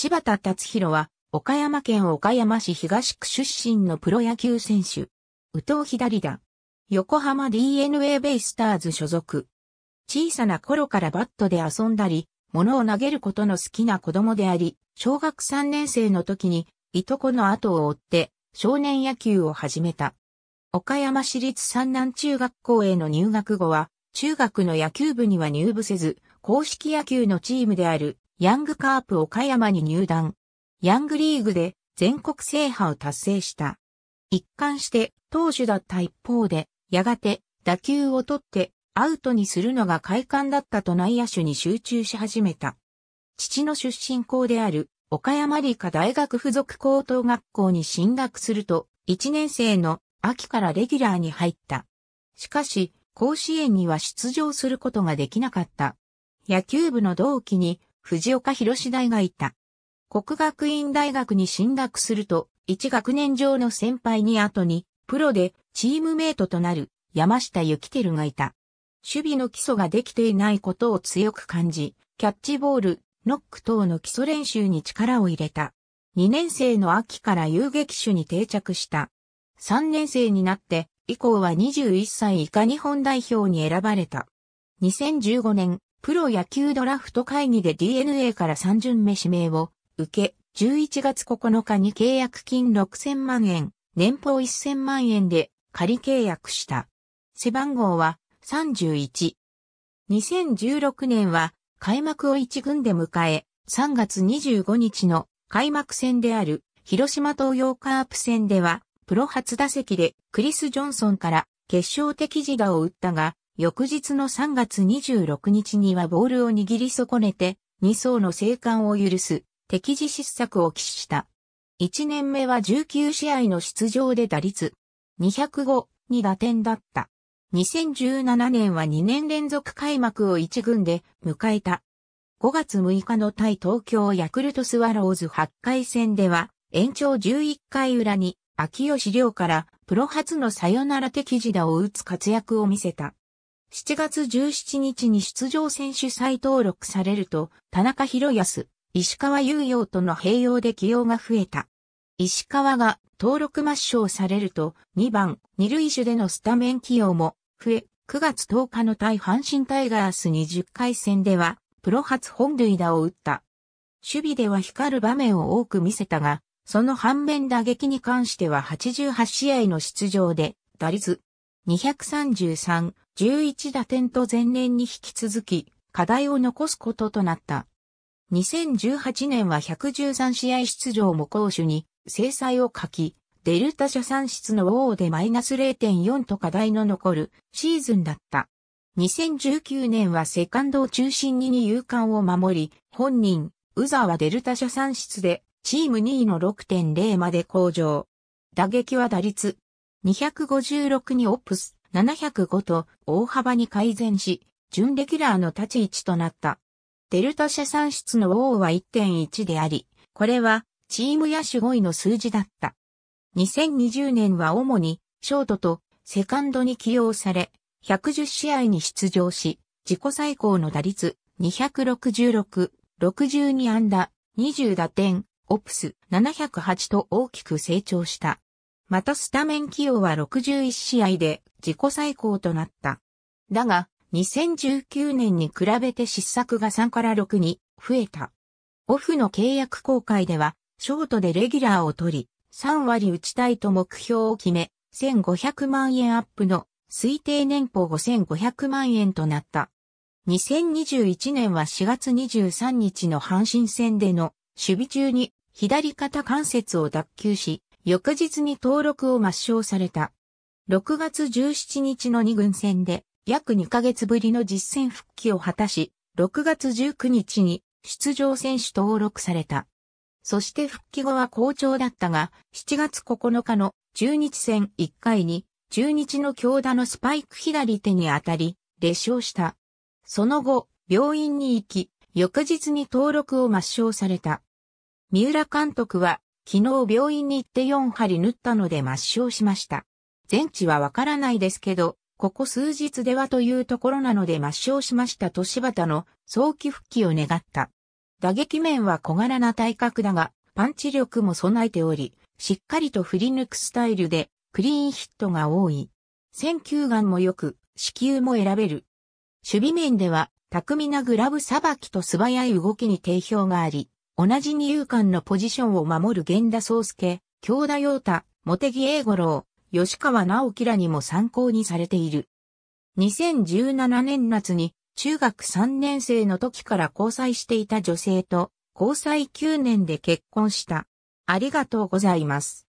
柴田達弘は、岡山県岡山市東区出身のプロ野球選手。宇藤左だ。横浜 DNA ベイスターズ所属。小さな頃からバットで遊んだり、物を投げることの好きな子供であり、小学3年生の時に、いとこの後を追って、少年野球を始めた。岡山市立三南中学校への入学後は、中学の野球部には入部せず、公式野球のチームであるヤングカープ岡山に入団。ヤングリーグで全国制覇を達成した。一貫して投手だった一方で、やがて打球を取ってアウトにするのが快感だったと内野手に集中し始めた。父の出身校である岡山理科大学附属高等学校に進学すると、1年生の秋からレギュラーに入った。しかし、甲子園には出場することができなかった。野球部の同期に藤岡弘大がいた。国学院大学に進学すると、一学年上の先輩に後に、プロでチームメイトとなる山下幸輝がいた。守備の基礎ができていないことを強く感じ、キャッチボール、ノック等の基礎練習に力を入れた。2年生の秋から遊撃手に定着した。3年生になって以降は21歳以下日本代表に選ばれた。2015年プロ野球ドラフト会議で DNA から3巡目指名を受け、11月9日に契約金6000万円、年俸1000万円で仮契約した。背番号は31。2016年は開幕を1軍で迎え、3月25日の開幕戦である広島東洋カープ戦では、プロ初打席でクリス・ジョンソンから決勝的自打を打ったが、翌日の3月26日にはボールを握り損ねて、2層の生還を許す、敵自失策を起死した。1年目は19試合の出場で打率、205、に打点だった。2017年は2年連続開幕を1軍で迎えた。5月6日の対東京ヤクルトスワローズ8回戦では、延長11回裏に、秋吉良からプロ初のサヨナラ敵時打を打つ活躍を見せた。7月17日に出場選手再登録されると、田中博康、石川雄洋との併用で起用が増えた。石川が登録抹消されると、2番、二塁手でのスタメン起用も増え、9月10日の対阪神タイガース20回戦では、プロ初本塁打を打った。守備では光る場面を多く見せたが、その反面打撃に関しては88試合の出場で、打率233、11打点と前年に引き続き、課題を残すこととなった。2018年は113試合出場も攻守に制裁を書き、デルタ社産出の王でマイナス0.4と課題の残るシーズンだった。2019年はセカンドを中心に2勇敢を守り、本人、ウザはデルタ社産出でチーム2位の6.0まで向上。打撃は打率256にオプス705と大幅に改善し、準レギュラーの立ち位置となった。デルタ社産出の O は1.1であり、これはチーム野手5位の数字だった。2020年は主にショートとセカンドに起用され、110試合に出場し、自己最高の打率266、62安打、20打点、オプス708と大きく成長した。またスタメン起用は61試合で自己最高となった。だが、2019年に比べて失策が3から6に増えた。オフの契約公開では、ショートでレギュラーを取り、3割打ちたいと目標を決め、1500万円アップの推定年俸5500万円となった。2021年は4月23日の阪神戦での守備中に左肩関節を脱臼し、翌日に登録を抹消された。6月17日の2軍戦で約2ヶ月ぶりの実戦復帰を果たし、6月19日に出場選手登録された。そして復帰後は好調だったが、7月9日の中日戦1回に中日の強打のスパイク左手に当たり、劣勝した。その後、病院に行き、翌日に登録を抹消された。三浦監督は昨日病院に行って4針縫ったので抹消しました。全治はわからないですけど、ここ数日ではというところなので抹消しましたと柴田の早期復帰を願った。打撃面は小柄な体格だが、パンチ力も備えており、しっかりと振り抜くスタイルで、クリーンヒットが多い。選球眼も良く、子球も選べる。守備面では、巧みなグラブさばきと素早い動きに定評があり、同じ二遊間のポジションを守る源田壮介、京田陽太、茂木英五郎、吉川直樹らにも参考にされている。2017年夏に中学3年生の時から交際していた女性と交際9年で結婚した。ありがとうございます。